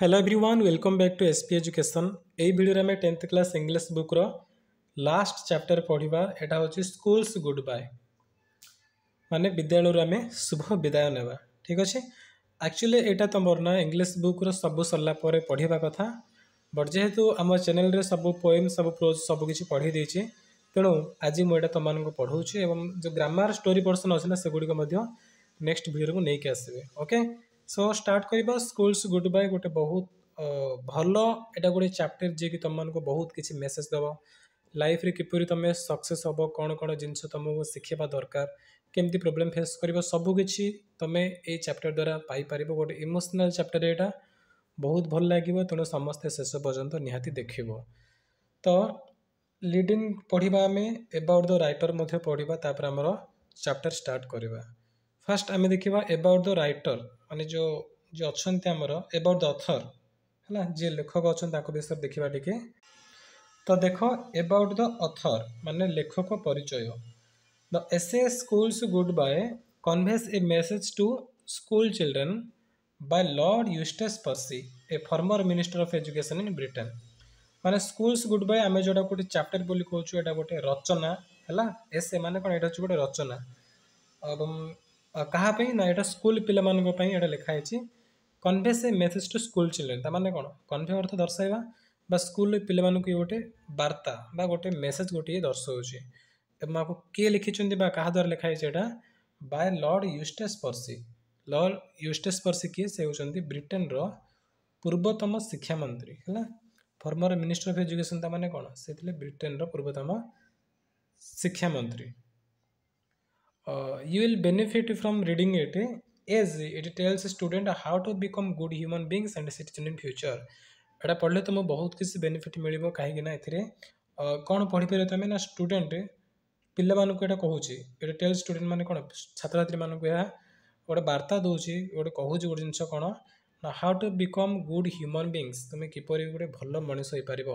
Hello everyone welcome back to SP education ये video में tenth class English book रो last chapter पढ़ा यहाँ हूँ स्कूल्स गुड बाय मान विद्यालय आम शुभ विदाय ने ठीक अच्छे एक्चुअली यहाँ तुम ना इंग्लीश बुक रु सरलापर पढ़ा कथा बट जेहेतु आम चेल सब पोएम सब प्रोज सबकि पढ़ी देती तेणु आज मुझे तुमको पढ़ाऊँ जो ग्रामार स्टोरी पर्सन अच्छे से गुड़िक नेक्स्ट भिडियो को लेकिन आसवे ओके सो स्टार्ट करवा स्कूल्स गुड बाय गोटे बहुत भल एटा गोटे चैप्टर जे कि तुमको बहुत किसी मेसेज दब लाइफ किपरी तुम सक्से हम कौन कौन जिन तुमको शिखा दरकार केमती प्रोब्लेम फेस कर सबकि तुम्हें ये चैप्टर द्वारा पापर गोटे इमोशनाल चैप्टर यहाँ बहुत भल लगे तेनाली समस्ते शेष पर्यटन निहाती देख तो लिडिंग पढ़ा आम एबाउट द रटर पढ़ा तापर आम चैप्टर स्टार्ट करवा ଫାର୍ଷ୍ଟ ଆମେ ଦେଖିବା ଏବାଉଟ୍ ଦ ରାଇଟର୍ ମାନେ ଯେଉଁ ଯିଏ ଅଛନ୍ତି ଆମର ଏବାଉଟ୍ ଦ ଅଥର୍ ହେଲା ଯିଏ ଲେଖକ ଅଛନ୍ତି ତାଙ୍କ ବିଷୟରେ ଦେଖିବା ଟିକେ ତ ଦେଖ ଏବାଉଟ୍ ଦ ଅଥର୍ ମାନେ ଲେଖକ ପରିଚୟ the essay schools goodbye conveys a message to school children by Lord Eustace Percy a former minister of education in Britain ମାନେ ସ୍କୁଲ୍ସ ଗୁଡ୍ ବାଏ ଆମେ ଯେଉଁଟା ଗୋଟେ ଚାପ୍ଟର ବୋଲି କହୁଛୁ ଏଇଟା ଗୋଟେ ରଚନା ହେଲା ଏ ସେମାନେ କ'ଣ ଏଇଟା ହେଉଛି ଗୋଟେ ରଚନା ଏବଂ କାହା ନା ଏଇଟା ସ୍କୁଲ ପିଲାମାନଙ୍କ ପାଇଁ ଏଇଟା ଲେଖା ହେଇଛି କନଭେ ସେ ମେସେଜ୍ ଟୁ ସ୍କୁଲ ଚିଲ୍ଡ୍ରେନ୍ ତା ମାନେ କ'ଣ କନଭେ ଅର୍ଥ ଦର୍ଶାଇବା ବା ସ୍କୁଲ ପିଲାମାନଙ୍କୁ ଇଏ ଗୋଟେ ବାର୍ତ୍ତା ବା ଗୋଟେ ମେସେଜ୍ ଗୋଟିଏ ଦର୍ଶାଉଛି ଏବଂ ଆକୁ କିଏ ଲିଖିଛନ୍ତି ବା କାହା ଦ୍ୱାରା ଲେଖା ହେଇଛି ଏଇଟା by Lord Eustace Percy Lord Eustace Percy କିଏ ସେ ହେଉଛନ୍ତି ବ୍ରିଟେନର ପୂର୍ବତମ ଶିକ୍ଷାମନ୍ତ୍ରୀ ହେଲା ଫର୍ମର ମିନିଷ୍ଟର ଅଫ୍ ଏଜୁକେସନ୍ ତା ମାନେ କ'ଣ ସେ ଥିଲେ ବ୍ରିଟେନର ପୂର୍ବତମ ଶିକ୍ଷାମନ୍ତ୍ରୀ uh, you will benefit from reading it as it tells student how to become good human beings and citizen in future ଏଇଟା ପଢ଼ିଲେ ତୁମକୁ ବହୁତ କିଛି ବେନିଫିଟ୍ ମିଳିବ କାହିଁକି ନା ଏଥିରେ କ'ଣ ପଢ଼ିପାରିବ ତୁମେ ନା ଷ୍ଟୁଡେଣ୍ଟ ପିଲାମାନଙ୍କୁ ଏଇଟା କହୁଛି ଏଇଟା ଟେଲ୍ ମାନେ କ'ଣ ଛାତ୍ରଛାତ୍ରୀମାନଙ୍କୁ ଏହା ଗୋଟେ ବାର୍ତ୍ତା ଦେଉଛି ଗୋଟେ କହୁଛି ଗୋଟେ ଜିନିଷ କ'ଣ ନା how to become good human beings ତୁମେ କିପରି ଗୋଟେ ଭଲ ମଣିଷ ହୋଇପାରିବ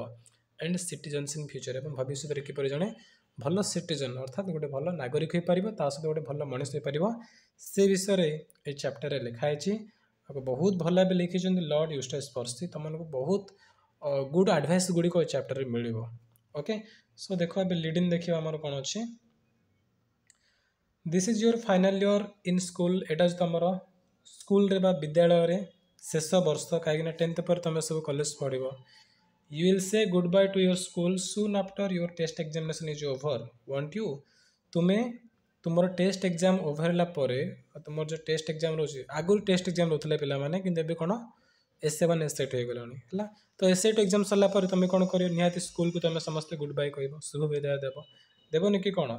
ଆଣ୍ଡ ସିଟିଜନ୍ସ ଇନ୍ ଫ୍ୟୁଚର୍ ଏବଂ ଭବିଷ୍ୟତରେ କିପରି ଜଣେ ଭଲ ସିଟିଜନ୍ ଅର୍ଥାତ୍ ଗୋଟେ ଭଲ ନାଗରିକ ହୋଇପାରିବ ତା ସହିତ ଗୋଟେ ଭଲ ମଣିଷ ହୋଇପାରିବ ସେ ବିଷୟରେ ଏଇ ଚାପ୍ଟରରେ ଲେଖା ହେଇଛି ଆଉ ବହୁତ ଭଲ ଭାବେ ଲେଖିଛନ୍ତି ଲର୍ଡ଼ ୟୁଷ୍ଟେସ୍ ପର୍ସି ତୁମମାନଙ୍କୁ ବହୁତ ଗୁଡ୍ ଆଡ଼ଭାଇସ୍ ଗୁଡ଼ିକ ଏଇ ଚାପ୍ଟରରେ ମିଳିବ ଓକେ ସୋ ଦେଖ ଏବେ ଲିଡ଼ିଂ ଦେଖିବା ଆମର କ'ଣ ଅଛି this is your final year in school ଏଇଟା ହେଉଛି ତୁମର ସ୍କୁଲରେ ବା ବିଦ୍ୟାଳୟରେ ଶେଷ ବର୍ଷ କାହିଁକିନା ଟେନ୍ଥ ପରେ ତୁମେ ସବୁ କଲେଜ ପଢ଼ିବ You will say goodbye to your school soon after your test examination is over. Won't you? तुम्हें तुम टेस्ट एग्जाम ओभर है तुम जो टेस्ट एग्जाम रोज आगुरी टेस्ट एग्जाम रोते पे कि कौन एस सेवन एस एट होगा है तो एस एट एग्जाम सरला तुम कौन कर निहाती स्कूल को तुम समस्त गुड बै कह शुभ विदाय देव देवन कि कौन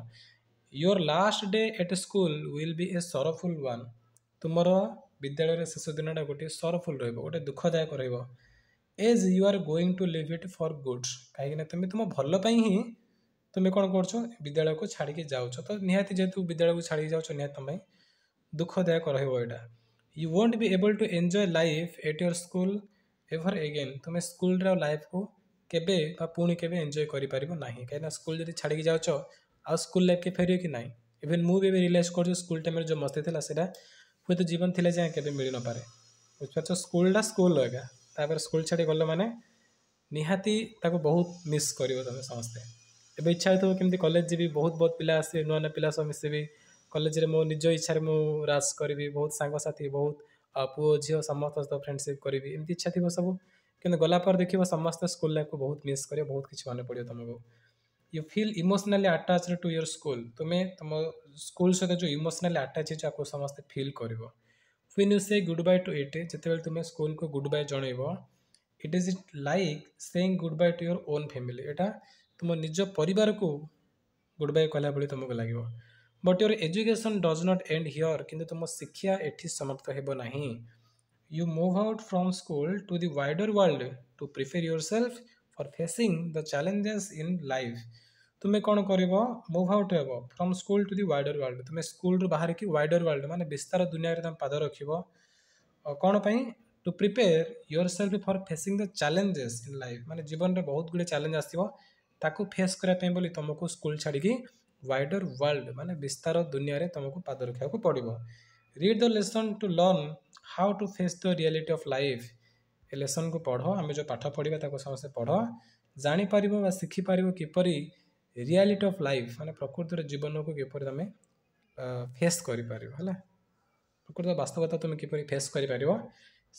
your last day at school will be a sorrowful one तुम विद्यालय शेष दिन गोटे सरफुल रोटे दुखदायक रोक as you are going to leave it for good कहीं तुम तुम भलप ही तुम्हें कौन कर विद्यालय को छाड़ी जाऊ तो निहाती जेहतु विद्यालय को छाड़ी जाऊ नि तुम्हें दुखदायक रहा you won't be able to enjoy life at your school ever again तुम्हें स्कूल लाइफ को केवे पुणी केंजय करना कहीं स्कूल जब छाड़ी जाऊ आ स्कूल लाइफ के फेरिए कि ना इवेन मुझे रिलेज कर स्कूल टाइम जो मस्ती थी से हूँ तो जीवन थी जाए के मिल नपे बुझ स्कूल स्कूल अगर तापर स्कूल छाड़ गल मैंने निहाती बहुत मिस कर तुम समस्ते एवं इच्छा होती कलेज जी बहुत बहुत पिला आस ना पिला सब मिस कलेज मो निज इच्छा मु रास करी बहुत सांगसाथी बहुत पुओ झी समस्त सहित फ्रेंडसीप करी एम इच्छा थी सब कि गलापर देख समस्त स्कूल लाइफ को बहुत मिस कर बहुत किसी मन पड़ो तुमको you feel emotionally attached to your school तुम्हें तुम स्कूल सहित जो इमोशनाली अटाच होगा समस्त फिल कर when you say goodbye to it ଯେତେବେଳେ ତୁମେ ସ୍କୁଲକୁ ଗୁଡ୍ ବାଏ ଜଣାଇବ it is it like saying goodbye to your own family ଏଇଟା ତୁମ ନିଜ ପରିବାରକୁ ଗୁଡ୍ ବାଏ କହିଲା ଭଳି ତୁମକୁ ଲାଗିବ but your education does not end here କିନ୍ତୁ ତୁମ ଶିକ୍ଷା ଏଠି ସମାପ୍ତ ହେବ ନାହିଁ you move out from school to the wider world to prepare yourself for facing the challenges in life তুমি କ'ଣ କରିବ ମୁଭ୍ ଆଉଟ୍ ହେବ from school to the wider world ତୁମେ ସ୍କୁଲରୁ ବାହାରିକି ୱାଇଡ଼ର ୱାର୍ଲଡ଼ ମାନେ ବିସ୍ତାର ଦୁନିଆରେ ତୁମେ ପାଦ ରଖିବ କ'ଣ ପାଇଁ to prepare yourself for facing the challenges in life ମାନେ ଜୀବନରେ ବହୁତ ଗୁଡ଼ିଏ ଚ୍ୟାଲେଞ୍ଜ ଆସିବ ତାକୁ ଫେସ୍ କରିବା ପାଇଁ ବୋଲି ତୁମକୁ ସ୍କୁଲ ଛାଡ଼ିକି ୱାଇଡ଼ର ୱାର୍ଲଡ଼ ମାନେ ବିସ୍ତାର ଦୁନିଆରେ ତୁମକୁ ପାଦ ରଖିବାକୁ ପଡ଼ିବ read the lesson to learn how to face the reality of life ଏ ଲେସନ୍କୁ ପଢ଼ ଆମେ ଯେଉଁ ପାଠ ପଢ଼ିବା ତାକୁ ସମସ୍ତେ ପଢ଼ ଜାଣିପାରିବ ବା ଶିଖିପାରିବ କିପରି रियालीट अफ लाइफ मैंने प्रकृत जीवन को किपर तुम फेस करकृत बास्तवता तुम किप फेस कर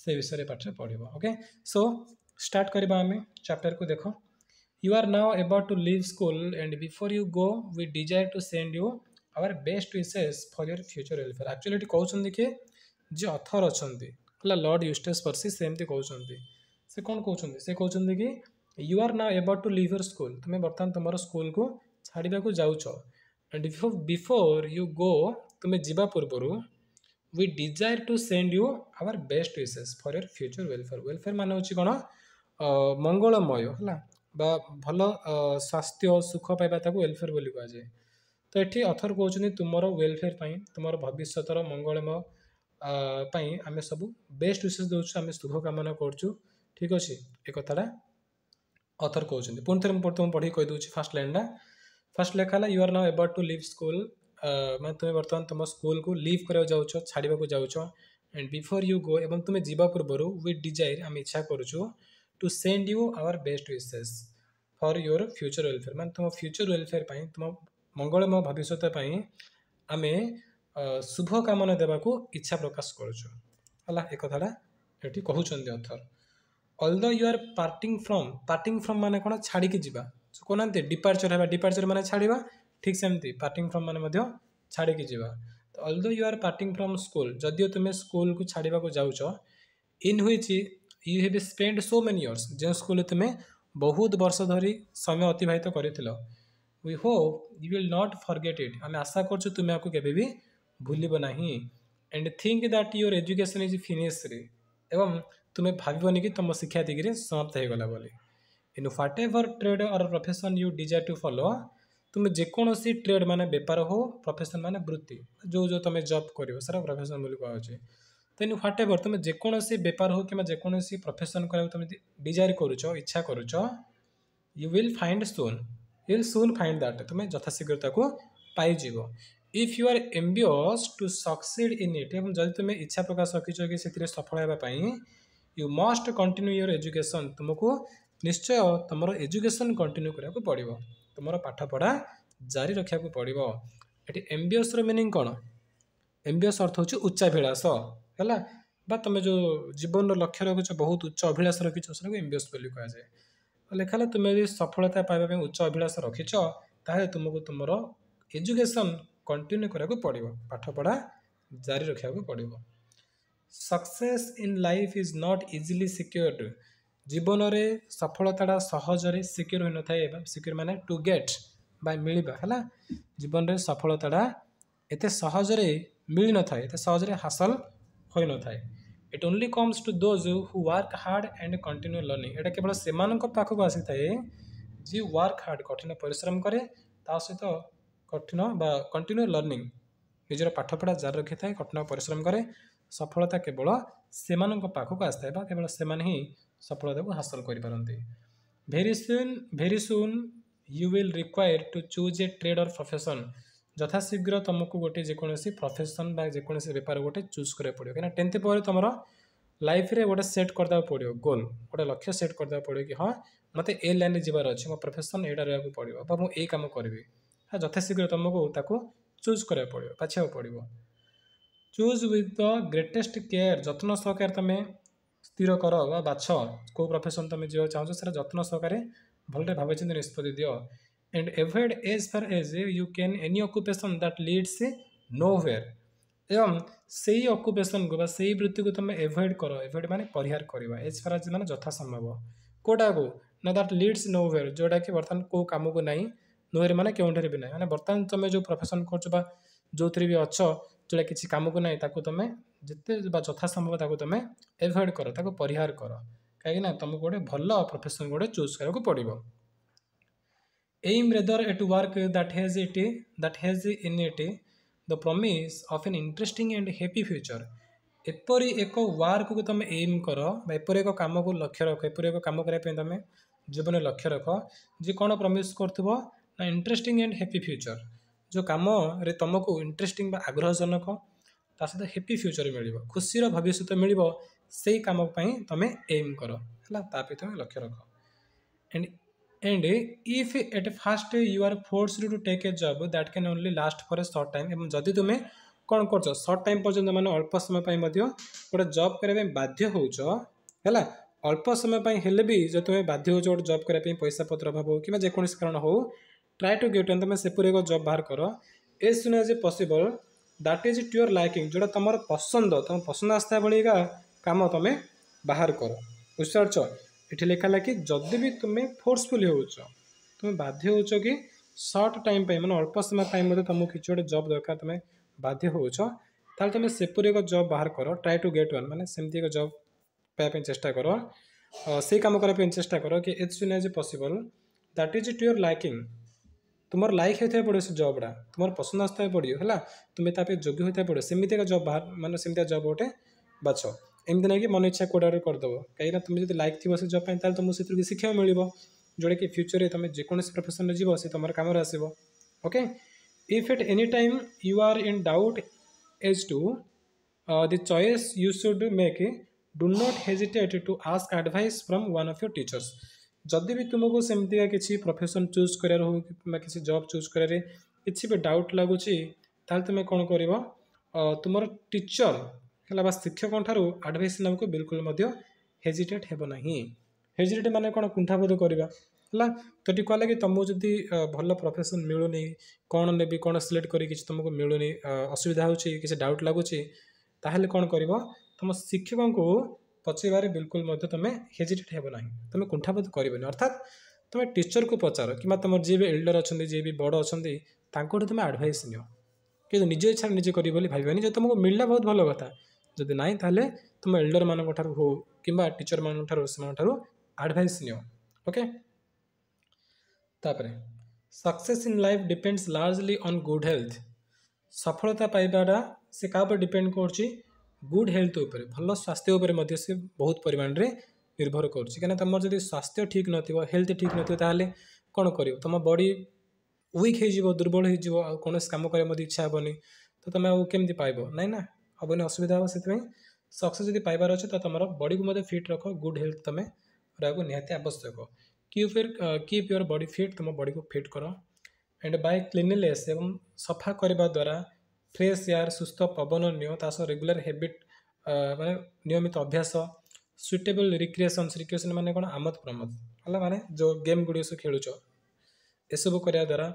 विषय पाठ पढ़ ओके सो स्टार्ट करें चैप्टर को देख you are now about to leave school and before you go we desire to send you our best wishes for your future welfare actually कहते कि जी अथर अच्छा लॉर्ड युस्टेस पर्सी सेमती कौन से कौन कहते कि you are now about to leave your school तुम्हें बर्तमान तुम स्कूल को छाड़ा जाऊ एंड बिफोर यू गो तुम्हें जवा पूर्व we desire to send you our best wishes for your future welfare welfare मान हूँ कौन मंगलमय है भल स्वास्थ्य सुख पाइबा वेलफेयर बोली कहुए तो ये अथर कौन तुम वेलफेयर पर तुम भविष्य मंगलमय आम सब बेस्ट विशेष दूसरे शुभकामना करूँ ठीक ଅଥର କହୁଛନ୍ତି ପୁଣି ଥରେ ମୁଁ ବର୍ତ୍ତମାନ ପଢ଼ିକି କହିଦେଉଛି ଫାର୍ଷ୍ଟ ଲାଇନ୍ଟା ଫାର୍ଷ୍ଟ ଲେଖା ହେଲା you are now about to leave school ମାନେ ତୁମେ ବର୍ତ୍ତମାନ ତୁମ ସ୍କୁଲକୁ ଲିଭ୍ କରିବାକୁ ଯାଉଛ ଛାଡ଼ିବାକୁ ଯାଉଛ ଆଣ୍ଡ ବିଫୋର୍ ୟୁ ଗୋ ଏବଂ ତୁମେ ଯିବା ପୂର୍ବରୁ ୱିଥ୍ ଡିଜାଇର୍ ଆମେ ଇଚ୍ଛା କରୁଛୁ to send you our best wishes for your future welfare ମାନେ ତୁମ ଫ୍ୟୁଚର୍ ୱେଲଫେୟାର ପାଇଁ ତୁମ ମଙ୍ଗଳମୟ ଭବିଷ୍ୟତ ପାଇଁ ଆମେ ଶୁଭକାମନା ଦେବାକୁ ଇଚ୍ଛା ପ୍ରକାଶ କରୁଛୁ ହେଲା ଏ କଥାଟା ଏଠି କହୁଛନ୍ତି author although you are parting from parting from ମାନେ କ'ଣ ଛାଡ଼ିକି ଯିବା କହୁନାହାନ୍ତି ଡିପାର୍ଚର୍ ହେବା ଡିପାର୍ଚର୍ ମାନେ ଛାଡ଼ିବା ଠିକ୍ ସେମିତି ପାର୍ଟିଂ ଫ୍ରମ୍ ମାନେ ମଧ୍ୟ ଛାଡ଼ିକି ଯିବା ତ although you are parting from school ଯଦିଓ ତୁମେ ସ୍କୁଲ୍କୁ ଛାଡ଼ିବାକୁ ଯାଉଛ ଇନ୍ ହୋଇଛି you have spend so many years ଯେଉଁ ସ୍କୁଲ୍ରେ ତୁମେ ବହୁତ ବର୍ଷ ଧରି ସମୟ ଅତିବାହିତ କରିଥିଲ we hope you will not forget it ଆମେ ଆଶା କରୁଛୁ ତୁମେ ଆକୁ କେବେ ବି ଭୁଲିବ ନାହିଁ and think that your education is ଫିନିସ୍ରେ ଏବଂ ତୁମେ ଭାବିବନି କି ତୁମ ଶିକ୍ଷା ଦିଗରେ ସମାପ୍ତ ହେଇଗଲା ବୋଲି in whatever trade or profession you desire to follow ତୁମେ ଯେକୌଣସି ଟ୍ରେଡ୍ ମାନେ ବେପାର ହଉ ପ୍ରଫେସନ୍ ମାନେ ବୃତ୍ତି ଯେଉଁ ଯେଉଁ ତୁମେ ଜବ୍ କରିବ ସେଟା ପ୍ରଫେସନ୍ ବୋଲି କୁହାଯାଉଛି ତେଣୁ ହ୍ୱାଟ୍ ଏଭର୍ ତୁମେ ଯେକୌଣସି ବେପାର ହଉ କିମ୍ବା ଯେକୌଣସି ପ୍ରଫେସନ୍ କରିବାକୁ ତୁମେ ଡିଜାୟାର କରୁଛ ଇଚ୍ଛା କରୁଛ you will find soon you will soon find that ତୁମେ ଯଥାଶୀଘ୍ର ତାକୁ ପାଇଯିବ if you are ambitious to succeed in it ଏବଂ ଯଦି ତୁମେ ଇଚ୍ଛା ପ୍ରକାଶ ରଖିଛ କି ସେଥିରେ ସଫଳ ହେବା ପାଇଁ you must continue your education ତୁମକୁ ନିଶ୍ଚୟ ତୁମର ଏଜୁକେସନ୍ କଣ୍ଟିନ୍ୟୁ କରିବାକୁ ପଡ଼ିବ ତୁମର ପାଠପଢ଼ା ଜାରି ରଖିବାକୁ ପଡ଼ିବ ଏଠି ଏମ୍ବିଓସ୍ର ମିନିଂ କ'ଣ ଏମ୍ବିଓସ୍ ଅର୍ଥ ହେଉଛି ଉଚ୍ଚାଭିଳାଷ ହେଲା ବା ତୁମେ ଯେଉଁ ଜୀବନର ଲକ୍ଷ୍ୟ ରଖିଛ ବହୁତ ଉଚ୍ଚ ଅଭିଳାଷ ରଖିଛ ସେଟାକୁ ଏମ୍ବିଓସ୍ ବୋଲି କୁହାଯାଏ ଲେଖାହେଲା ତୁମେ ଯଦି ସଫଳତା ପାଇବା ପାଇଁ ଉଚ୍ଚ ଅଭିଳାଷ ରଖିଛ ତାହେଲେ ତୁମକୁ ତୁମର ଏଜୁକେସନ୍ କଣ୍ଟିନ୍ୟୁ କରିବାକୁ ପଡ଼ିବ ପାଠପଢ଼ା ଜାରି ରଖିବାକୁ ପଡ଼ିବ success in life is not easily secured ଜୀବନରେ ସଫଳତାଟା ସହଜରେ ସିକ୍ୟୋର ହୋଇନଥାଏ ଏବଂ ସିକ୍ୟୋର ମାନେ ଟୁ ଗେଟ୍ ବା ମିଳିବା ହେଲା ଜୀବନରେ ସଫଳତାଟା ଏତେ ସହଜରେ ମିଳିନଥାଏ ଏତେ ସହଜରେ ହାସଲ ହୋଇନଥାଏ it only comes to those who work hard and continue learning ଏଇଟା କେବଳ ସେମାନଙ୍କ ପାଖକୁ ଆସିଥାଏ ଯିଏ ୱାର୍କ ହାର୍ଡ଼ କଠିନ ପରିଶ୍ରମ କରେ ତା ସହିତ କଠିନ ବା କଣ୍ଟିନ୍ୟୁ ଲର୍ଣ୍ଣିଂ ନିଜର ପାଠପଢ଼ା ଜାରି ରଖିଥାଏ କଠିନ ପରିଶ୍ରମ କରେ ସଫଳତା କେବଳ ସେମାନଙ୍କ ପାଖକୁ ଆସିଥାଏ ବା କେବଳ ସେମାନେ ହିଁ ସଫଳତାକୁ ହାସଲ କରିପାରନ୍ତି very soon very soon you will require to choose a trade or profession ଯଥାଶୀଘ୍ର ତୁମକୁ ଗୋଟିଏ ଯେକୌଣସି ପ୍ରଫେସନ୍ ବା ଯେକୌଣସି ବେପାର ଗୋଟେ ଚୁଜ୍ କରିବାକୁ ପଡ଼ିବ କାହିଁକିନା ଟେନ୍ଥ ପରେ ତୁମର ଲାଇଫ୍ରେ ଗୋଟେ ସେଟ୍ କରିଦେବାକୁ ପଡ଼ିବ ଗୋଲ୍ ଗୋଟେ ଲକ୍ଷ୍ୟ ସେଟ୍ କରିଦେବାକୁ ପଡ଼ିବ କି ହଁ ମୋତେ ଏ ଲାଇନ୍ରେ ଯିବାର ଅଛି ମୋ ପ୍ରଫେସନ୍ ଏଇଟା ରହିବାକୁ ପଡ଼ିବ ବା ମୁଁ ଏଇ କାମ କରିବି ଯଥାଶୀଘ୍ର ତୁମକୁ ତାକୁ ଚୁଜ୍ କରିବାକୁ ପଡ଼ିବ ବାଛିବାକୁ ପଡ଼ିବ choose with the greatest care ଯତ୍ନ ସହକାରେ ତୁମେ ସ୍ଥିର କର ବା ବାଛ କେଉଁ ପ୍ରଫେସନ୍ ତୁମେ ଯିବାକୁ ଚାହୁଁଛ ସେଇଟା ଯତ୍ନ ସହକାରେ ଭଲରେ ଭାବେ ଭାବିଚିନ୍ତି ନିଷ୍ପତ୍ତି ଦିଅ and avoid as far as you can any occupation that leads nowhere ଏବଂ ସେଇ ଅକୁପେସନ୍କୁ ବା ସେଇ ବୃତ୍ତିକୁ ତୁମେ ଏଭଏଡ୍ କର ଏଭଏଡ୍ ମାନେ ପରିହାର କରିବା ଏଜ୍ ଫାର୍ ଏଜ୍ ମାନେ ଯଥା ସମ୍ଭବ କେଉଁଟାକୁ ନା ଦାଟ୍ ଲିଡ୍ସ ନୋ ହ୍ୱେର୍ ଯେଉଁଟାକି ବର୍ତ୍ତମାନ କେଉଁ କାମକୁ ନାହିଁ ନୁହେଁ ମାନେ କେଉଁଠାରେ ବି ନାହିଁ ମାନେ ବର୍ତ୍ତମାନ ତୁମେ ଯେଉଁ ପ୍ରଫେସନ୍ କରୁଛ ବା ଯେଉଁଥିରେ ବି ଅଛ ଯେଉଁଟା କିଛି କାମକୁ ନାହିଁ ତାକୁ ତୁମେ ଯେତେ ବା ଯଥାସମ୍ଭବ ତାକୁ ତୁମେ ଏଭଏଡ଼ କର ତାକୁ ପରିହାର କର କାହିଁକିନା ତୁମକୁ ଗୋଟେ ଭଲ ପ୍ରଫେସନ୍ ଗୋଟେ ଚୁଜ୍ କରିବାକୁ ପଡ଼ିବ aim rather at work that has it that has in it the promise of an interesting and happy future ଏପରି ଏକ ୱାର୍କକୁ ତୁମେ ଏମ୍ କର ବା ଏପରି ଏକ କାମକୁ ଲକ୍ଷ୍ୟ ରଖ ଏପରି ଏକ କାମ କରିବା ପାଇଁ ତୁମେ ଜୀବନରେ ଲକ୍ଷ୍ୟ ରଖ ଯେ କ'ଣ ପ୍ରମିସ୍ କରୁଥିବ a interesting and happy future ଯେଉଁ କାମରେ ତୁମକୁ ଇଣ୍ଟରେଷ୍ଟିଂ ବା ଆଗ୍ରହଜନକ ତା ସହିତ ହ୍ୟାପି ଫ୍ୟୁଚର୍ ମିଳିବ ଖୁସିର ଭବିଷ୍ୟତ ମିଳିବ ସେଇ କାମ ପାଇଁ ତୁମେ ଏମ୍ କର ହେଲା ତା ପାଇଁ ତୁମେ ଲକ୍ଷ୍ୟ ରଖ and and if at first you are forced to take a job that can only last for a short time ଏବଂ ଯଦି ତୁମେ କ'ଣ କରୁଛ ସର୍ଟ ଟାଇମ୍ ପର୍ଯ୍ୟନ୍ତ ମାନେ ଅଳ୍ପ ସମୟ ପାଇଁ ମଧ୍ୟ ଗୋଟେ ଜବ୍ କରିବା ପାଇଁ ବାଧ୍ୟ ହେଉଛ ହେଲା ଅଳ୍ପ ସମୟ ପାଇଁ ହେଲେ ବି ଯଦି ତୁମେ ବାଧ୍ୟ ହେଉଛ ଗୋଟେ ଜବ୍ କରିବା ପାଇଁ ପଇସା ପତ୍ର ଅଭାବ ହେଉ କିମ୍ବା ଯେକୌଣସି କାରଣ ହେଉ ट्राई टू गिव टेन तुम से पूरे एक जॉब बाहर करो as soon as a possible that is to your liking जोटा तुम पसंद तुम पसंद आसता भाई कम तुम बाहर करो বুঝতে এটি লেখা লাগে যদি বি তুমি ফোর্সফুলি হচ্ছ তুমি বাধ্য হচ্ছ কি সর্ট টাইম পাই মানে অল্প সময় পাই মধ্যে তুমি কিছু গোটে জব দরকার তুমি বাধ্য হচ্ছ তাহলে তুমি সেপরি এক জব বাহার কর ট্রাই টু গেট ওয়ান মানে সেমতি এক জব পাওয়া চেষ্টা কর সেই কাম করা চেষ্টা কর কি as soon as possible that is to your liking तुम लाइक होता पड़ो से जब्टा तुम पसंद आसता पड़ो है तुम्हें तापे योग्य होता पड़ो सेमती जब बाहर मानते सेम जब गोटे बाछ एम नहीं कि मन इच्छा कौटे करदेव कहीं तुम जब लाइक थी से जब तुमको से शिक्षा मिल जो कि फ्यूचर में तुम जो प्रफेसन में जी तुम काम आसो okay if at any time you are in doubt as to the choice you should make do not hesitate to ask advice from one of your teachers ଯଦି ବି ତୁମକୁ ସେମିତିକା କିଛି ପ୍ରଫେସନ୍ ଚୁଜ୍ କରିବାର ହେଉ କିମ୍ବା କିଛି ଜବ୍ ଚୁଜ୍ କରିବାରେ କିଛି ବି ଡାଉଟ୍ ଲାଗୁଛି ତାହେଲେ ତୁମେ କ'ଣ କରିବ ତୁମର ଟିଚର୍ ହେଲା ବା ଶିକ୍ଷକଙ୍କଠାରୁ ଆଡ଼ଭାଇସ୍ ନେବାକୁ ବିଲକୁଲ ମଧ୍ୟ ହେଜିଟେଟ୍ ହେବ ନାହିଁ ହେଜିଟେଟ୍ ମାନେ କ'ଣ କୁଣ୍ଠାବୋଧ କରିବା ହେଲା ତ ଟିକେ କହିଲା କି ତୁମକୁ ଯଦି ଭଲ ପ୍ରଫେସନ୍ ମିଳୁନି କ'ଣ ନେବି କ'ଣ ସିଲେକ୍ଟ କରି କିଛି ତୁମକୁ ମିଳୁନି ଅସୁବିଧା ହେଉଛି କିଛି ଡାଉଟ୍ ଲାଗୁଛି ତାହେଲେ କ'ଣ କରିବ ତୁମ ଶିକ୍ଷକଙ୍କୁ पचारे बिल्कुल तुम हेजिटेट होना तुम कुंठाबोध कर तुम्हें टीचर को पचार कि तुम जी भी इल्डर अच्छा जी भी बड़ अच्छा तुम आडभइस नि कि निजे इच्छा निजे कर तुमको मिलना बहुत भल कता जदि ना तो तुम एल्डर मान हो कि टीचर मान आडभइस नि okay success in life depends largely on good health सफलता पाइबा से क्या डिपेड कर গুড হেলথ উপরে ভাল স্বাস্থ্য উপরে মধ্যে সে বহুত পরিমাণে নির্ভর করছে কেন তোমার যদি স্বাস্থ্য ঠিক নথিব হেলথ ঠিক নথিব তাহলে କ'ଣ କରିବ ତୁମ ବଡ଼ି ୱିକ୍ ହେଇଯିବ ଦୁର୍ବଳ ହେଇଯିବ ଆଉ କୌଣସି କାମ କରିବା ମଧ୍ୟ ଇଚ୍ଛା ହେବନି ତ ତୁମେ ଆଉ କେମିତି ପାଇବ ନାଇଁ ନା ହେବନି ଅସୁବିଧା ହେବ ସେଥିପାଇଁ ସକ୍ସେସ୍ ଯଦି ପାଇବାର ଅଛି ତ ତୁମର ବଡ଼ିକୁ ମଧ୍ୟ ଫିଟ୍ ରଖ ଗୁଡ୍ ହେଲ୍ଥ ତୁମେ ରହିବାକୁ ନିହାତି ଆବଶ୍ୟକ keep your keep your body fit ତୁମ ବଡ଼ିକୁ ଫିଟ୍ କର ଆଣ୍ଡ ବାଇ କ୍ଲିନିନେସ୍ ଏବଂ ସଫା କରିବା ଦ୍ୱାରା फ्रेश एयर सुस्थ पवन निता सह रेगुला हैबिट मैंने नियमित अभ्यास सुइटेबल रिक्रिएसन रिक्रिएसन मैंने कौन आमोद प्रमोद है मैंने जो गेम गुड़ी सब खेलु यू करा द्वारा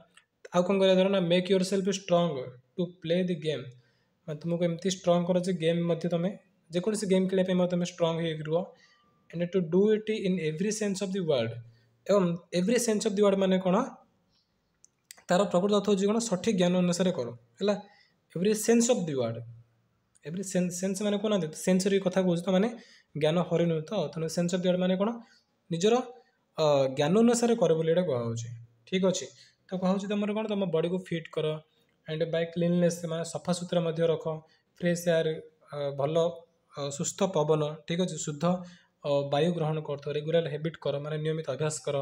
आउ कौन करा द्वारा ना make yourself strong to play the game मैं तुमको एमती स्ट्रंग कर गेम तुम जो गेम खेल तुम स्ट्रंग हो and to do it in every sense of the world एवं every sense of the world मैंने कौन तार प्रकृत अर्थ हो सठिक ज्ञान अनुसार कर है every sense of the word every sense ମାନେ କହୁନାହାନ୍ତି ସେନ୍ସରି କଥା କହୁଛି ତ ମାନେ ଜ୍ଞାନ ହରିଣୁ ତ ତେଣୁ ସେନ୍ସ ଅଫ୍ ଦି ୱାର୍ଡ଼ ମାନେ କ'ଣ ନିଜର ଜ୍ଞାନ ଅନୁସାରେ କର ବୋଲି ଏଇଟା କୁହାହେଉଛି ଠିକ୍ ଅଛି ତ କୁହାହେଉଛି ତୁମର କ'ଣ ତୁମ ବଡ଼ିକୁ ଫିଟ୍ କର ଆଣ୍ଡ ବାଇ କ୍ଲିନନେସ୍ ମାନେ ସଫାସୁତୁରା ମଧ୍ୟ ରଖ ଫ୍ରେଶ୍ ଏୟାର ଭଲ ସୁସ୍ଥ ପବନ ଠିକ୍ ଅଛି ଶୁଦ୍ଧ ବାୟୁ ଗ୍ରହଣ କରୁଥିବ ରେଗୁଲାର ହେବିଟ୍ କର ମାନେ ନିୟମିତ ଅଭ୍ୟାସ କର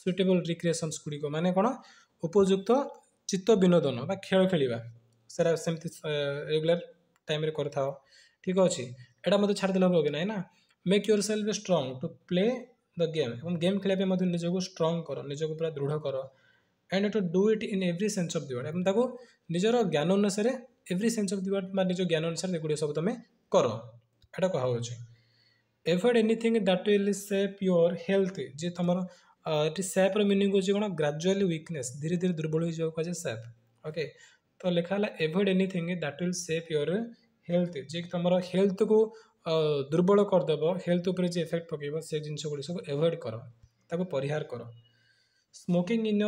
ସୁଇଟେବଲ୍ ରିକ୍ରିଏସନ୍ସ ଗୁଡ଼ିକ ମାନେ କ'ଣ ଉପଯୁକ୍ତ ଚିତ୍ତ ବିନୋଦନ ବା ଖେଳ ଖେଳିବା ସେଟା ସେମିତି ରେଗୁଲାର ଟାଇମ୍ରେ କରିଥାଅ ଠିକ୍ ଅଛି ଏଇଟା ମୋତେ ଛାଡ଼ିଦେଲେ ହେବ କି ନାହିଁ ନା make yourself strong to play the game ଏବଂ ଗେମ୍ ଖେଳିବା ପାଇଁ ମଧ୍ୟ ନିଜକୁ ଷ୍ଟ୍ରଙ୍ଗ କର ନିଜକୁ ପୁରା ଦୃଢ଼ କର and to do it in every sense of the word ଏବଂ ତାକୁ ନିଜର ଜ୍ଞାନ ଅନୁସାରେ every sense of the word ବା ନିଜ ଜ୍ଞାନ ଅନୁସାରେ ଏଗୁଡ଼ିକ ସବୁ ତୁମେ କର ଏଇଟା କୁହାହେଉଛି avoid anything that will safe your health ଯିଏ ତୁମର ଏଠି ସେପ୍ର ମିନିଂ ହେଉଛି କ'ଣ ଗ୍ରାଜୁଆଲି ୱିକନେସ୍ ଧୀରେ ଧୀରେ ଦୁର୍ବଳ ହୋଇଯିବାକୁ କୁହାଯାଏ ସେପ୍ ଓକେ तो लिखा है avoid anything that will safe your health जे कि तुम हेल्थ को दुर्बल करदेव हेल्थ उपर जे इफेक्ट पकेब से जिनस गुड़ी सब एवोइड कर ताको परिहार कर smoking in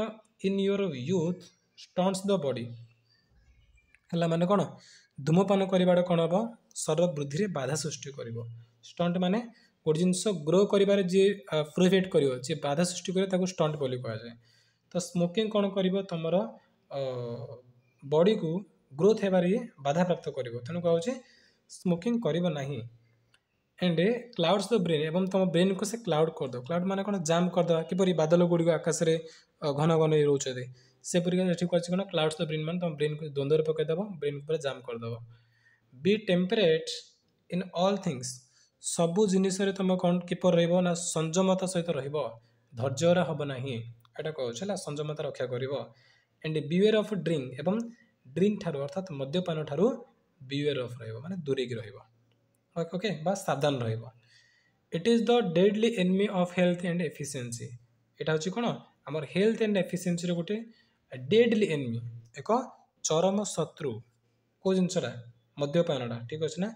in your youth stunts the body ହେଲା ମାନେ କ'ଣ ଧୂମପାନ କରିବାର କ'ଣ ହେବ ଶରୀର ବୃଦ୍ଧିରେ ବାଧା ସୃଷ୍ଟି କରିବ ଷ୍ଟଣ୍ଟ ମାନେ ଗୋଟେ ଜିନିଷ ଗ୍ରୋ କରିବାରେ ଯିଏ ପ୍ରୋଭେଟ୍ କରିବ ଯିଏ ବାଧା ସୃଷ୍ଟି କରିବ ତାକୁ ଷ୍ଟଣ୍ଟ ବୋଲି କୁହାଯାଏ ତ ସ୍ମୋକିଂ କ'ଣ କରିବ ତୁମର ବଡ଼ିକୁ ଗ୍ରୋଥ୍ ହେବାରେ ବାଧାପ୍ରାପ୍ତ କରିବ ତେଣୁ କହୁଛି ସ୍ମୋକିଂ କରିବ ନାହିଁ ଆଣ୍ଡ କ୍ଲାଉଡ୍ସ ଦ ବ୍ରେନ୍ ଏବଂ ତୁମ ବ୍ରେନ୍କୁ ସେ କ୍ଲାଉଡ଼୍ କରିଦେବ କ୍ଲାଉଡ଼୍ ମାନେ କ'ଣ ଜାମ୍ କରିଦେବା କିପରି ବାଦଲ ଗୁଡ଼ିକ ଆକାଶରେ ଘନ ଘନ ହେଇ ରହୁଛନ୍ତି ସେପରି ଏଠି କହିଛି କ'ଣ କ୍ଲାଉଡ଼୍ସ ଦ ବ୍ରେନ୍ ମାନେ ତୁମ ବ୍ରେନ୍କୁ ଦ୍ୱନ୍ଦ୍ୱରେ ପକାଇଦେବ ବ୍ରେନ୍କୁ ପୁରା ଜାମ୍ କରିଦେବ be temperate in all things ସବୁ ଜିନିଷରେ ତୁମେ କ'ଣ କିପରି ରହିବ ନା ସଂଯମତା ସହିତ ରହିବ ଧୈର୍ଯ୍ୟରେ ହେବ ନାହିଁ ଏଇଟା କହୁଛି ହେଲା ସଂଯମତା ରକ୍ଷା କରିବ ଆଣ୍ଡ ବିୱେର୍ ଅଫ୍ ଡ୍ରିଙ୍କ୍ ଏବଂ ଡ୍ରିଙ୍କ୍ ଠାରୁ ଅର୍ଥାତ୍ ମଦ୍ୟପାନ ଠାରୁ ବିୱେର୍ ଅଫ୍ ରହିବ ମାନେ ଦୂରେଇକି ରହିବ ଓକେ ବା ସାବଧାନ ରହିବ it is the deadly enemy of health and efficiency ଏଇଟା ହେଉଛି କ'ଣ ଆମର ହେଲ୍ଥ ଆଣ୍ଡ ଏଫିସିଏନ୍ସିର ଗୋଟେ ଡେଡ୍ଲି ଏନିମି ଏକ ଚରମ ଶତ୍ରୁ କେଉଁ ଜିନିଷଟା ମଦ୍ୟପାନଟା ଠିକ୍ ଅଛି ନା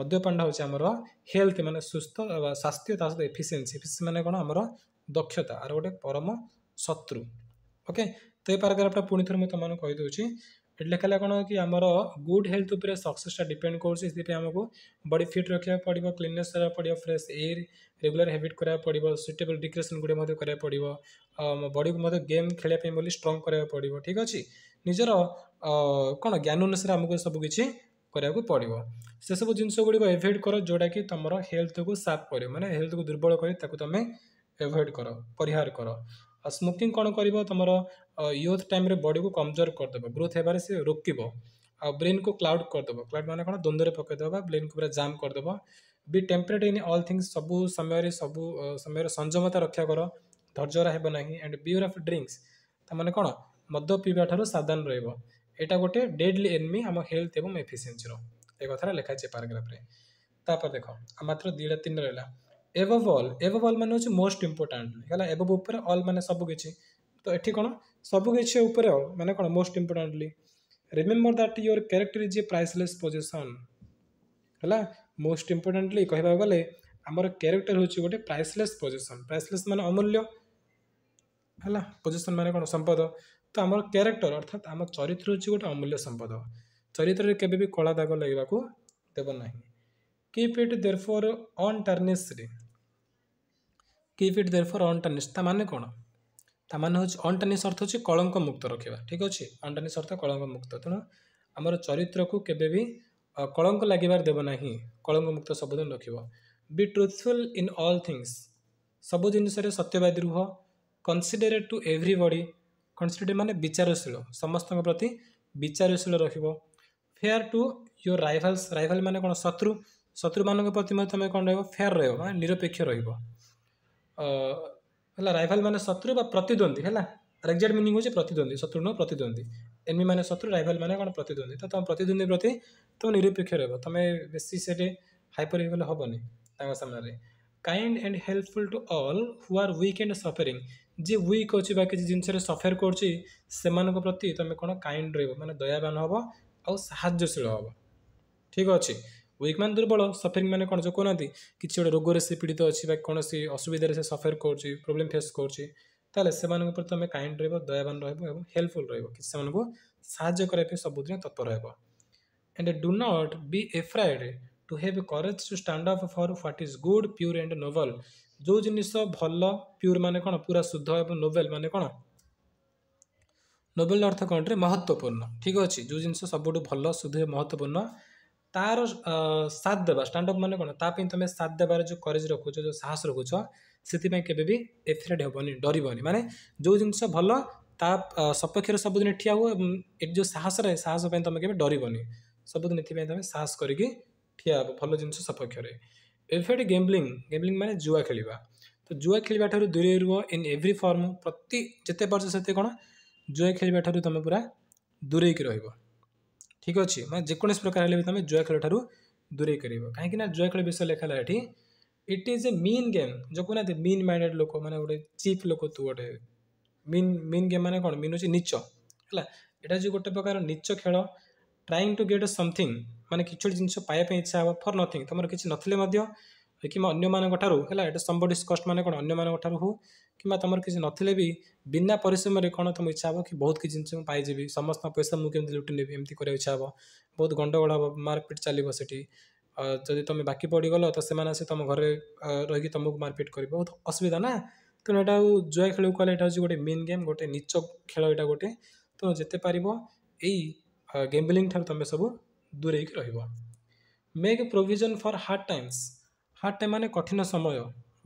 ମଦ୍ୟପାନଟା ହେଉଛି ଆମର ହେଲ୍ଥ ମାନେ ସୁସ୍ଥ ବା ସ୍ୱାସ୍ଥ୍ୟ ତା ସହିତ ଏଫିସିଏନ୍ସି ଏଫିସିଏନ୍ସି ମାନେ କ'ଣ ଆମର ଦକ୍ଷତା ଆର ଗୋଟେ ପରମ ଶତ୍ରୁ ଓକେ ତ ଏ ପାରାଗ୍ରାଫଟା ପୁଣି ଥରେ ମୁଁ ତୁମମାନଙ୍କୁ କହିଦେଉଛି ଏଠି ଲେଖାଲା କ'ଣ କି ଆମର ଗୁଡ୍ ହେଲ୍ଥ ଉପରେ ସକ୍ସେସଟା ଡିପେଣ୍ଡ କରୁଛି ସେଥିପାଇଁ ଆମକୁ ବଡି ଫିଟ୍ ରଖିବାକୁ ପଡ଼ିବ କ୍ଲିନେସ୍ କରିବାକୁ ପଡ଼ିବ ଫ୍ରେଶ୍ ଏୟାର ରେଗୁଲାର ହେବିଟ୍ କରିବାକୁ ପଡ଼ିବ ସୁଇଟେବଲ୍ ଡିକ୍ରେସନ୍ ଗୁଡ଼ିଏ ମଧ୍ୟ କରିବାକୁ ପଡ଼ିବ ବଡିକୁ ମଧ୍ୟ ଗେମ୍ ଖେଳିବା ପାଇଁ ବୋଲି ଷ୍ଟ୍ରଙ୍ଗ କରିବାକୁ ପଡ଼ିବ ଠିକ୍ ଅଛି ନିଜର କ'ଣ ଜ୍ଞାନ ଅନୁସାରେ ଆମକୁ ସବୁକିଛି କରିବାକୁ ପଡ଼ିବ ସେସବୁ ଜିନିଷ ଗୁଡ଼ିକ ଏଭଏଡ଼ କର ଯେଉଁଟାକି ତୁମର ହେଲ୍ଥକୁ ସାଫ୍ କରିବ ମାନେ ହେଲ୍ଥକୁ ଦୁର୍ବଳ କରି ତାକୁ ତୁମେ ଏଭଏଡ଼ କର ପରିହାର କର ସ୍ମୋକିଂ କ'ଣ କରିବ ତୁମର ୟୁଥ୍ ଟାଇମ୍ରେ ବଡ଼ିକୁ କମଜୋର କରିଦେବ ଗ୍ରୋଥ୍ ହେବାରେ ସେ ରୋକିବ ଆଉ ବ୍ରେନ୍କୁ କ୍ଲାଉଡ୍ କରିଦେବ କ୍ଲାଉଡ୍ ମାନେ କ'ଣ ଦ୍ୱନ୍ଦ୍ୱରେ ପକାଇଦେବ ବା ବ୍ରେନ୍କୁ ପୁରା ଜାମ୍ କରିଦେବ be temperate in all things ସବୁ ସମୟରେ ସବୁ ସମୟରେ ସଂଯମତା ରକ୍ଷା କର ଧୈର୍ଯ୍ୟରା ହେବ ନାହିଁ ଆଣ୍ଡ ବିୟର୍ ଅଫ୍ ଡ୍ରିଙ୍କସ୍ ତା'ମାନେ କ'ଣ ମଦ ପିଇବା ଠାରୁ ସାବଧାନ ରହିବ ଏଇଟା ଗୋଟେ ଡେଡ୍ଲି ଏନ୍ମି ଆମ ହେଲ୍ଥ ଏବଂ ଏଫିସିଏନ୍ସିର ଏ କଥାଟା ଲେଖାଛି ଏ ପାରାଗ୍ରାଫରେ ତାପରେ ଦେଖ ମାତ୍ର ଦୁଇଟା ତିନି ରହିଲା ଏଭବ୍ ଅଲ୍ ଏଭବ୍ ଅଲ୍ ମାନେ ହେଉଛି ମୋଷ୍ଟ ଇମ୍ପୋର୍ଟାଣ୍ଟ ହେଲା ଏଭବ୍ ଉପରେ ଅଲ୍ ମାନେ ସବୁକିଛି ତ ଏଠି କ'ଣ ସବୁକିଛି ଉପରେ ଆଉ ମାନେ କ'ଣ most importantly remember that your character is a priceless position ହେଲା ମୋଷ୍ଟ ଇମ୍ପୋର୍ଟାଣ୍ଟଲି କହିବାକୁ ଗଲେ ଆମର କ୍ୟାରେକ୍ଟର ହେଉଛି ଗୋଟେ ପ୍ରାଇସଲେସ୍ ପୋଜିସନ୍ ପ୍ରାଇସଲେସ୍ ମାନେ ଅମୂଲ୍ୟ ହେଲା ପୋଜିସନ୍ ମାନେ କ'ଣ ସମ୍ପଦ ତ ଆମର କ୍ୟାରେକ୍ଟର ଅର୍ଥାତ୍ ଆମ ଚରିତ୍ର ହେଉଛି ଗୋଟେ ଅମୂଲ୍ୟ ସମ୍ପଦ ଚରିତ୍ରରେ କେବେ ବି କଳା ଦାଗ ଲାଗିବାକୁ ଦେବ ନାହିଁ କିପ୍ ଇଟ୍ ଦେର୍ ଫୋର୍ ଅନ୍ ଟର୍ନିସ୍ରେ keep it there for untarnished ତା ମାନେ କ'ଣ ତା ମାନେ ହେଉଛି ଅଣ୍ଟାନିସ୍ ଅର୍ଥ ହେଉଛି କଳଙ୍କ ମୁକ୍ତ ରଖିବା ଠିକ୍ ଅଛି ଅଣ୍ଟାନିସ୍ ଅର୍ଥ କଳଙ୍କ ମୁକ୍ତ ତେଣୁ ଆମର ଚରିତ୍ରକୁ କେବେ ବି କଳଙ୍କ ଲାଗିବାର ଦେବ ନାହିଁ କଳଙ୍କ ମୁକ୍ତ ସବୁଦିନ ରଖିବ be truthful in all things ସବୁ ଜିନିଷରେ ସତ୍ୟବାଦୀ ରୁହ କନ୍ସିଡ଼େରେଟ୍ ଟୁ ଏଭ୍ରିବଡ଼ି କନ୍ସିଡ଼େଟ୍ ମାନେ ବିଚାରଶୀଳ ସମସ୍ତଙ୍କ ପ୍ରତି ବିଚାରଶୀଳ ରଖିବ fair to your rivals rival ମାନେ କ'ଣ ଶତ୍ରୁ ଶତ୍ରୁମାନଙ୍କ ପ୍ରତି ମଧ୍ୟ ତୁମେ କ'ଣ ରହିବ ଫେୟାର୍ ରହିବ ମାନେ ନିରପେକ୍ଷ ରହିବ ହେଲା ରାଇଭାଲ ମାନେ ଶତ୍ରୁ ବା ପ୍ରତିଦ୍ୱନ୍ଦ୍ୱୀ ହେଲା ଏକ୍ଜାକ୍ଟ ମିନିଂ ହେଉଛି ପ୍ରତିଦ୍ୱନ୍ଦ୍ୱୀ ଶତ୍ରୁ ନୁହଁ ପ୍ରତିଦ୍ୱନ୍ଦ୍ୱୀ ଏମି ମାନେ ଶତ୍ରୁ ରାଇଭାଲ ମାନେ କ'ଣ ପ୍ରତିଦ୍ୱନ୍ଦ୍ୱୀ ତ ତୁମ ପ୍ରତିଦ୍ୱନ୍ଦ୍ୱୀ ପ୍ରତି ତୁମେ ନିରପେକ୍ଷ ରହିବ ତୁମେ ବେଶୀ ସେଠି ହାଇପର ହେଇଗଲେ ହେବନି ତାଙ୍କ ସାମ୍ନାରେ kind and helpful to all who are weak and suffering ଯିଏ ୱିକ୍ ଅଛି ବା କିଛି ଜିନିଷରେ ସଫର କରୁଛି ସେମାନଙ୍କ ପ୍ରତି ତୁମେ କ'ଣ କାଇଣ୍ଡ ରହିବ ମାନେ ଦୟାବାନ ହେବ ଆଉ ସାହାଯ୍ୟଶୀଳ ହେବ ଠିକ୍ ଅଛି ୱିକ୍ ମାନେ ଦୁର୍ବଳ ସଫରିଂ ମାନେ କ'ଣ ଯେଉଁ କହୁନାହାନ୍ତି କିଛି ଗୋଟେ ରୋଗରେ ସେ ପୀଡ଼ିତ ଅଛି ବା କୌଣସି ଅସୁବିଧାରେ ସେ ସଫର କରୁଛି ପ୍ରୋବ୍ଲେମ୍ ଫେସ୍ କରୁଛି ତାହେଲେ ସେମାନଙ୍କ ପ୍ରତି ତୁମେ କାଇଣ୍ଡ ରହିବ ଦୟାବାନ ରହିବ ଏବଂ ହେଲ୍ପଫୁଲ୍ ରହିବ କିଛି ସେମାନଙ୍କୁ ସାହାଯ୍ୟ କରିବା ପାଇଁ ସବୁଦିନ ତତ୍ପର ହେବ and do not be afraid to have courage to stand up for what is good pure and noble ଯେଉଁ ଜିନିଷ ଭଲ ପ୍ୟୁର୍ ମାନେ କ'ଣ ପୁରା ଶୁଦ୍ଧ ଏବଂ ନୋଭେଲ୍ ମାନେ କ'ଣ ନୋବେଲର ଅର୍ଥ କ'ଣରେ ମହତ୍ତ୍ୱପୂର୍ଣ୍ଣ ଠିକ୍ ଅଛି ଯେଉଁ ଜିନିଷ ସବୁଠୁ ଭଲ ଶୁଦ୍ଧ ମହତ୍ତ୍ୱପୂର୍ଣ୍ଣ तार साथ दबाडअप महाँ तम साद दबार जो करेज रकुछ जो साहस रोतिप के एफरेट हौनि डर जो जिस भल ता सपक्षर सबुदि ठिया जो साहसप तम के डर सबुदिन यति तहस ठिया जिनिस सपक्ष गेम् गेम् मे जुवा खेवा त जुवा खेल्नु दुरै रु इन एभ्रिफर्म प्रतिस त्यस्तो कहाँ जुवा खेल्ने ठुलो तम पुरा दुरैकिरह ঠিক ଅଛି ମାନେ ଯେକୌଣସି ପ୍ରକାର ହେଲେ ବି ତୁମେ ଜୁଆ ଖେଳ ଠାରୁ ଦୂରେଇ କରିବ କାହିଁକି ନା ଜୁଆ ଖେଳ ବିଷୟ ଲେଖା ହେଲା ଏଠି it is a mean game ଯେଉଁ କହୁନାହାନ୍ତି ମିନ୍ ମାଇଣ୍ଡେଡ଼୍ ଲୋକ ମାନେ ଗୋଟେ ଚିପ୍ ଲୋକ ତୁ ଗୋଟେ ମିନ୍ ମିନ୍ ଗେମ୍ ମାନେ କ'ଣ ମିନ୍ ହେଉଛି ନିଚ ହେଲା ଏଇଟା ହେଉଛି ଗୋଟେ ପ୍ରକାର ନିଚ ଖେଳ ଟ୍ରାଇଂ ଟୁ ଗେଟ୍ ସମଥିଙ୍ଗ ମାନେ କିଛି ଗୋଟେ ଜିନିଷ ପାଇବା ପାଇଁ ଇଚ୍ଛା ହେବ ଫର୍ ନଥିଙ୍ଗ ତୁମର କିଛି ନଥିଲେ ମଧ୍ୟ କିମ୍ବା ଅନ୍ୟମାନଙ୍କ ଠାରୁ ହେଲା ଏଇଟା ସମ୍ବଡିସ୍ କଷ୍ଟ ମାନେ କ'ଣ ଅନ୍ୟମାନଙ୍କ ଠାରୁ ହଉ କିମ୍ବା ତୁମର କିଛି ନଥିଲେ ବି ବିନା ପରିଶ୍ରମରେ କ'ଣ ତୁମ ଇଚ୍ଛା ହେବ କି ବହୁତ କିଛି ଜିନିଷ ମୁଁ ପାଇଯିବି ସମସ୍ତଙ୍କ ପଇସା ମୁଁ କେମିତି ଲୁଟି ନେବି ଏମିତି କରିବାକୁ ଇଚ୍ଛା ହେବ ବହୁତ ଗଣ୍ଡଗୋଳ ହେବ ମାରପିଟ୍ ଚାଲିବ ସେଠି ଯଦି ତୁମେ ବାକି ପଡ଼ିଗଲ ତ ସେମାନେ ଆସି ତୁମ ଘରେ ରହିକି ତୁମକୁ ମାରପିଟ କରିବ ବହୁତ ଅସୁବିଧା ନା ତେଣୁ ଏଇଟା ଆଉ ଜୁଆ ଖେଳକୁ କହିଲେ ଏଇଟା ହେଉଛି ଗୋଟେ ମେନ୍ ଗେମ୍ ଗୋଟେ ନିଚ ଖେଳ ଏଇଟା ଗୋଟେ ତେଣୁ ଯେତେ ପାରିବ ଏଇ ଗେମ୍ବଲିଂ ଠାରୁ ତୁମେ ସବୁ ଦୂରେଇକି ରହିବ make provision for hard times hard time ମାନେ କଠିନ ସମୟ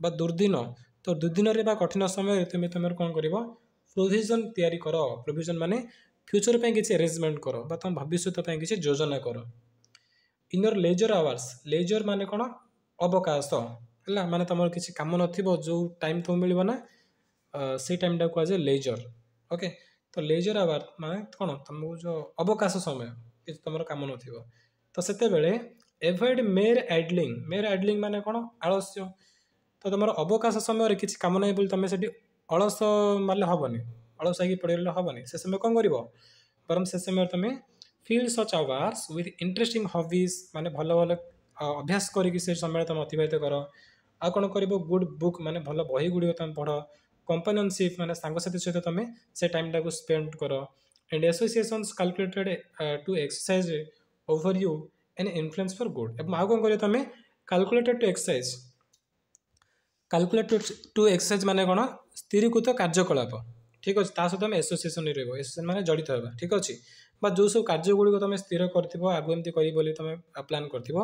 ବା ଦୁର୍ଦିନ ତ ଦୁଇଦିନରେ ବା କଠିନ ସମୟରେ ତୁମେ ତୁମର କ'ଣ କରିବ ପ୍ରୋଭିଜନ୍ ତିଆରି କର ପ୍ରୋଭିଜନ୍ ମାନେ ଫ୍ୟୁଚର୍ ପାଇଁ କିଛି ଆରେଞ୍ଜମେଣ୍ଟ କର ବା ତୁମ ଭବିଷ୍ୟତ ପାଇଁ କିଛି ଯୋଜନା କର ଇନର୍ ଲେଜର୍ ଆୱାର୍ସ ଲେଜର୍ ମାନେ କ'ଣ ଅବକାଶ ହେଲା ମାନେ ତୁମର କିଛି କାମ ନଥିବ ଯେଉଁ ଟାଇମ୍ ତୁମକୁ ମିଳିବ ନା ସେଇ ଟାଇମ୍ଟା କୁହାଯାଏ ଲେଜର୍ ଓକେ ତ ଲେଜର୍ ଆୱାର୍ ମାନେ କ'ଣ ତୁମକୁ ଯେଉଁ ଅବକାଶ ସମୟ କିଛି ତୁମର କାମ ନଥିବ ତ ସେତେବେଳେ avoid mere idling mere idling ମାନେ କ'ଣ ଆଳସ୍ୟ ତ ତୁମର ଅବକାଶ ସମୟରେ କିଛି କାମ ନାହିଁ ବୋଲି ତୁମେ ସେଠି ଅଳସ ମାରିଲେ ହେବନି ଅଳସ ହେଇକି ପଡ଼ିଗଲେ ହେବନି ସେ ସମୟ କ'ଣ କରିବ ବରଂ ସେ ସମୟରେ ତୁମେ fill such hours with interesting hobbies ମାନେ ଭଲ ଭଲ ଅଭ୍ୟାସ କରିକି ସେ ସମୟରେ ତୁମେ ଅତିବାହିତ କର ଆଉ କ'ଣ କରିବ ଗୁଡ୍ ବୁକ୍ ମାନେ ଭଲ ବହି ଗୁଡ଼ିକ ତୁମେ ପଢ଼ କମ୍ପାନିଅନସିପ୍ ମାନେ ସାଙ୍ଗସାଥି ସହିତ ତୁମେ ସେ ଟାଇମ୍ଟାକୁ ସ୍ପେଣ୍ଡ କର and associations calculated to exercise over you and influence for good ଏବଂ ଆଉ କ'ଣ କରିବ ତୁମେ calculated to exercise calculate to exercise ମାନେ କ'ଣ ସ୍ଥିରୀକୃତ କାର୍ଯ୍ୟକଳାପ ଠିକ୍ ଅଛି ତା ସହିତ ଆମେ ଏସୋସିଏସନ୍ରେ ରହିବ ଏସୋସିଏସନ୍ ମାନେ ଜଡ଼ିତ ହେବା ଠିକ୍ ଅଛି ବା ଯେଉଁ ସବୁ କାର୍ଯ୍ୟ ଗୁଡ଼ିକ ତୁମେ ସ୍ଥିର କରିଥିବ ଆଗକୁ ଏମିତି କରିବ ବୋଲି ତୁମେ ପ୍ଲାନ୍ କରିଥିବ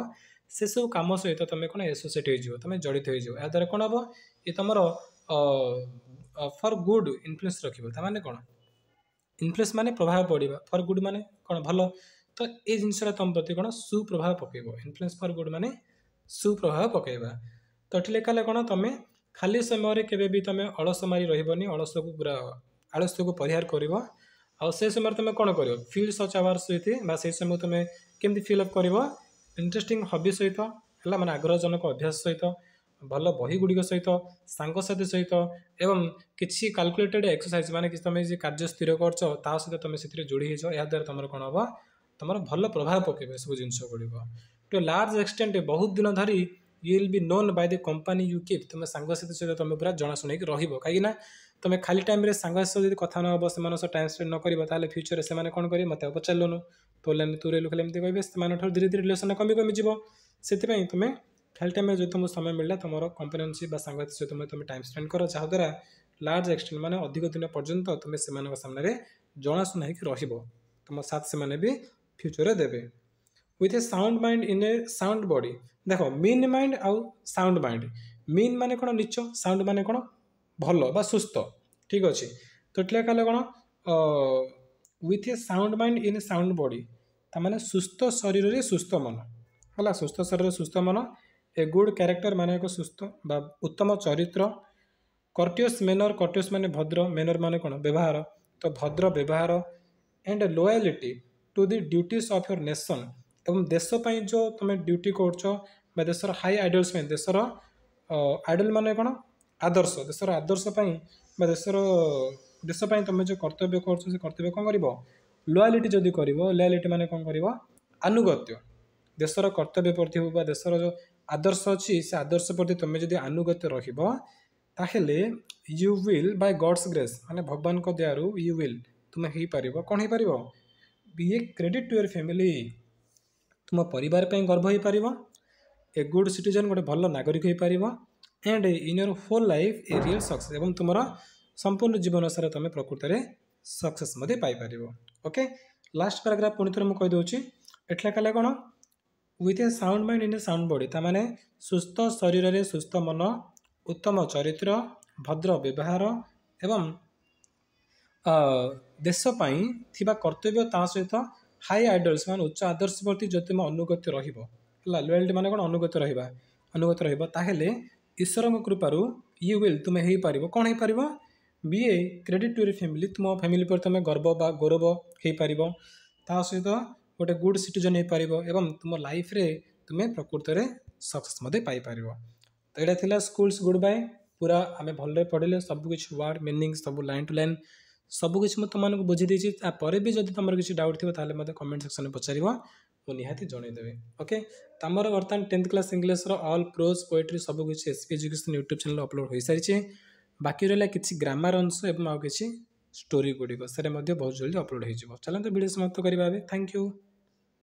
ସେସବୁ କାମ ସହିତ ତୁମେ କ'ଣ ଏସୋସିଏଟ୍ ହୋଇଯିବ ତୁମେ ଜଡ଼ିତ ହୋଇଯିବ ଏହାଦ୍ୱାରା କ'ଣ ହେବ ଏ ତୁମର ଫର୍ ଗୁଡ଼୍ ଇନଫ୍ଲୁଏନ୍ସ ରଖିବ ତା ମାନେ କ'ଣ ଇନଫ୍ଲୁଏନ୍ସ ମାନେ ପ୍ରଭାବ ପଡ଼ିବ ଫର୍ ଗୁଡ଼୍ ମାନେ କ'ଣ ଭଲ ତ ଏ ଜିନିଷଟା ତୁମ ପ୍ରତି କ'ଣ ସୁପ୍ରଭାବ ପକାଇବ ଇନଫ୍ଲୁଏନ୍ସ ଫର୍ ଗୁଡ଼୍ ମାନେ ସୁପ୍ରଭାବ ପକାଇବା तो ये लिखा कौन तुम खाली समय के तुम अलस मारी रही अलस को पूरा आलस को परिहार कर समय तुम कौन कर फिल्ड सच आवार सहित समय तुम कमी फिलअप कर इंटरेस्टिंग हबी सहित है मैंने आग्रहजनक अभ्यास सहित भल बही गुड़िक सहित सांगसाथी सहित एवं किसी काल्कुलेटेड एक्सरसाइज मानक तुम जो कार्य स्थिर कर सहित तुम से जोड़ी होद्वारा तुम कौन हम तुम भल प्रभाव पकेब सब जिनगढ़ टू लार्ज एक्सटेट बहुत दिन धरी you will be known by the company you keep ତୁମେ ସାଙ୍ଗସାଥି ସହିତ ତୁମେ ପୁରା ଜଣାଶୁଣା ହେଇକି ରହିବ କାହିଁକିନା ତୁମେ ଖାଲି ଟାଇମ୍ରେ ସାଙ୍ଗ ସହିତ ଯଦି କଥା ନହେବ ସେମାନଙ୍କ ସହ ଟାଇମ୍ ସ୍ପେଣ୍ଡ ନ କରିବ ତାହେଲେ ଫ୍ୟୁଚର୍ରେ ସେମାନେ କ'ଣ କରିବେ ମୋତେ ଆଉ ପଚାରିଲୁନୁ ତୋ ଲାଇନ୍ ତୁ ରହିଲୁ ଖାଲି ଏମିତି କହିବେ ସେମାନଙ୍କଠାରୁ ଧୀରେ ଧୀରେ ରିଲେସନ୍ କମି କମିଯିବ ସେଥିପାଇଁ ତୁମେ ଖାଲି ଟାଇମ୍ରେ ଯଦି ତୁମକୁ ସମୟ ମିଳିଲା ତୁମର କମ୍ପାନୀନସିପ୍ ବା ସାଙ୍ଗସାଥି ସହିତ ତୁମେ ଟାଇମ୍ ସ୍ପେଣ୍ଡ କର ଯାହାଦ୍ୱାରା ଲାର୍ଜ ଏକ୍ସଟେଣ୍ଡ ମାନେ ଅଧିକ ଦିନ ପର୍ଯ୍ୟନ୍ତ ତୁମେ ସେମାନଙ୍କ ସାମ୍ନାରେ ଜଣାଶୁଣା ହେଇକି ରହିବ ତୁମ ସାଥ ସେମାନେ ବି ଫ୍ୟୁଚର୍ରେ ଦେବେ with a sound mind in a sound body দেখো মিন মাଇଣ୍ଡ ଆଉ ସାଉଣ୍ଡ ମାଇଣ୍ଡ ମିନ୍ ମାନେ କ'ଣ ନିଚ ସାଉଣ୍ଡ ମାନେ କ'ଣ ଭଲ ବା ସୁସ୍ଥ ଠିକ୍ ଅଛି ତୋଟିଲା କହିଲେ କ'ଣ with a sound mind in sound body ତାମାନେ ସୁସ୍ଥ ଶରୀରରେ ସୁସ୍ଥ ମନ ହେଲା ସୁସ୍ଥ ଶରୀରରେ ସୁସ୍ଥ ମନ ଏ ଗୁଡ୍ କ୍ୟାରେକ୍ଟର ମାନେ ଏକ ସୁସ୍ଥ ବା ଉତ୍ତମ ଚରିତ୍ର କର୍ଟିୟସ୍ ମେନର କର୍ଟିୟସ୍ ମାନେ ଭଦ୍ର ମେନର ମାନେ କ'ଣ ବ୍ୟବହାର ତ ଭଦ୍ର ବ୍ୟବହାର and loyalty to the duties of your nation ଏବଂ ଦେଶ ପାଇଁ ଯେଉଁ ତୁମେ ଡ୍ୟୁଟି କରୁଛ ବା ଦେଶର ହାଇ ଆଇଡଲ୍ସ ପାଇଁ ଦେଶର ଆଇଡଲ୍ ମାନେ କ'ଣ ଆଦର୍ଶ ଦେଶର ଆଦର୍ଶ ପାଇଁ ବା ଦେଶର ଦେଶ ପାଇଁ ତୁମେ ଯେଉଁ କର୍ତ୍ତବ୍ୟ କରୁଛ ସେ କର୍ତ୍ତବ୍ୟ କ'ଣ କରିବ ଲୋୟାଲିଟି ଯଦି କରିବ ଲୋୟାଲିଟି ମାନେ କ'ଣ କରିବ ଆନୁଗତ୍ୟ ଦେଶର କର୍ତ୍ତବ୍ୟ ପ୍ରତି ହେଉ ବା ଦେଶର ଯେଉଁ ଆଦର୍ଶ ଅଛି ସେ ଆଦର୍ଶ ପ୍ରତି ତୁମେ ଯଦି ଆନୁଗତ୍ୟ ରହିବ ତାହେଲେ you will by God's grace ମାନେ ଭଗବାନଙ୍କ ଦୟାରୁ ୟୁ ୱିଲ୍ ତୁମେ ହେଇପାରିବ କ'ଣ ହେଇପାରିବ be a credit to your family ତୁମ ପରିବାର ପାଇଁ ଗର୍ବ ହୋଇପାରିବ ଏ ଗୁଡ଼ ସିଟିଜେନ୍ ଗୋଟେ ଭଲ ନାଗରିକ ହୋଇପାରିବ and in your whole life a real success ଏବଂ ତୁମର ସମ୍ପୂର୍ଣ୍ଣ ଜୀବନ ସାରା ତୁମେ ପ୍ରକୃତରେ ସକ୍ସେସ୍ ମଧ୍ୟ ପାଇପାରିବ ଓକେ ଲାଷ୍ଟ ପାରାଗ୍ରାଫ୍ ପୁଣି ଥରେ ମୁଁ କହିଦେଉଛି ଏଠିଲା କହିଲେ କ'ଣ with a sound mind in a sound body ତା'ମାନେ ସୁସ୍ଥ ଶରୀରରେ ସୁସ୍ଥ ମନ ଉତ୍ତମ ଚରିତ୍ର ଭଦ୍ର ବ୍ୟବହାର ଏବଂ ଦେଶ ପାଇଁ ଥିବା କର୍ତ୍ତବ୍ୟ ତା ସହିତ ହାଇ ଆଇଡଲ୍ସ ମାନେ ଉଚ୍ଚ ଆଦର୍ଶ ପ୍ରତି ଯଦି ତୁମେ ଅନୁଗତ ରହିବ ହେଲା ଲୋଏଲିଟି ମାନେ କ'ଣ ଅନୁଗତ ରହିବା ଅନୁଗତ ରହିବ ତାହେଲେ ଈଶ୍ୱରଙ୍କ କୃପାରୁ ୟୁ ୱିଲ୍ ତୁମେ ହେଇପାରିବ କ'ଣ ହେଇପାରିବ be a credit to your family ତୁମ ଫ୍ୟାମିଲି ପ୍ରତି ତୁମେ ଗର୍ବ ବା ଗୌରବ ହେଇପାରିବ ତା ସହିତ ଗୋଟେ ଗୁଡ଼୍ ସିଟିଜେନ୍ ହେଇପାରିବ ଏବଂ ତୁମ ଲାଇଫ୍ରେ ତୁମେ ପ୍ରକୃତରେ ସକ୍ସେସ୍ ମଧ୍ୟ ପାଇପାରିବ ତ ଏଇଟା ଥିଲା ସ୍କୁଲ୍ସ ଗୁଡ଼୍ ବାଏ ପୁରା ଆମେ ଭଲରେ ପଢ଼ିଲେ ସବୁକିଛି ୱାର୍ଡ଼ ମିନିଂ ସବୁ ଲାଇନ୍ ଟୁ ଲାଇନ୍ ସବୁ କିଛି ମୁଁ ତୁମମାନଙ୍କୁ ବୁଝି ଦେଇଛି ତାପରେ ବି ଯଦି ତୁମର କିଛି ଡାଉଟ୍ ଥିବ ତାହେଲେ ମୋତେ କମେଣ୍ଟ ସେକ୍ସନରେ ପଚାରିବ ମୁଁ ନିହାତି ଜଣାଇଦେବି ଓକେ ତମର ବର୍ତ୍ତମାନ ଟେନ୍ଥ କ୍ଲାସ୍ ଇଂଲିଶର ଅଲ୍ ପ୍ରୋଜ୍ ପୋଏଟ୍ରି ସବୁ କିଛି S P education YouTube channel upload ହୋଇସାରିଛି ବାକି ରହିଲା କିଛି ଗ୍ରାମାର ଅଂଶ ଏବଂ ଆଉ କିଛି ଷ୍ଟୋରି ଗୁଡ଼ିକ ସେଟା ମଧ୍ୟ ବହୁତ ଜଲ୍ଦି ଅପଲୋଡ଼ ହୋଇଯିବ ଚାଲନ୍ତୁ ଭିଡ଼ିଓ ସମାପ୍ତ କରିବା ଏବେ ଥ୍ୟାଙ୍କ ୟୁ